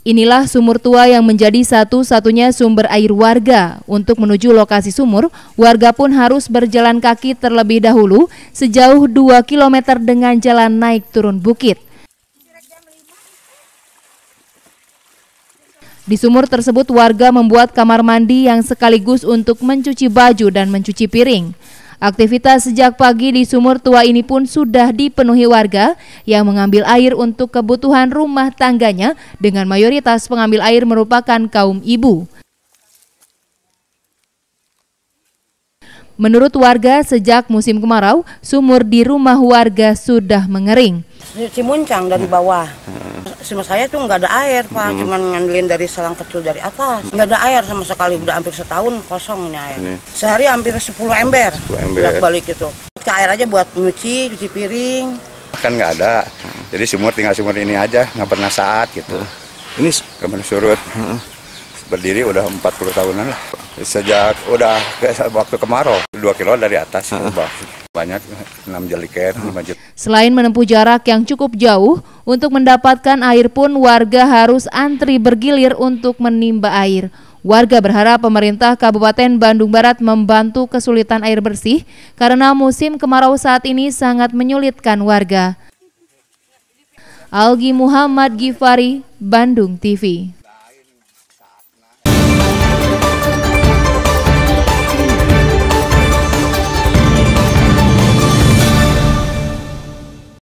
Inilah sumur tua yang menjadi satu-satunya sumber air warga. Untuk menuju lokasi sumur, warga pun harus berjalan kaki terlebih dahulu sejauh 2 km dengan jalan naik turun bukit. Di sumur tersebut warga membuat kamar mandi yang sekaligus untuk mencuci baju dan mencuci piring. Aktivitas sejak pagi di sumur tua ini pun sudah dipenuhi warga yang mengambil air untuk kebutuhan rumah tangganya dengan mayoritas pengambil air merupakan kaum ibu. Menurut warga, sejak musim kemarau, sumur di rumah warga sudah mengering. muncang dari bawah. Sama saya tuh nggak ada air, Pak. Hmm. Cuman ngandelin dari selang kecil dari atas. Nggak ada air sama sekali. Udah hampir setahun kosongnya air. Sehari hampir 10 ember. 10 ember. balik itu. Ke air aja buat nyuci, cuci piring. Kan nggak ada. Jadi sumur tinggal sumur ini aja. Nggak pernah saat gitu. Ini kemarin surut. Hmm. Berdiri udah 40 tahunan lah. Sejak udah waktu kemarau. 2 kilo dari atas uh. banyak 6 jeliket uh. 5 jeliket. Selain menempuh jarak yang cukup jauh untuk mendapatkan air pun warga harus antri bergilir untuk menimba air. Warga berharap pemerintah Kabupaten Bandung Barat membantu kesulitan air bersih karena musim kemarau saat ini sangat menyulitkan warga. Algi Muhammad Gifari, Bandung TV.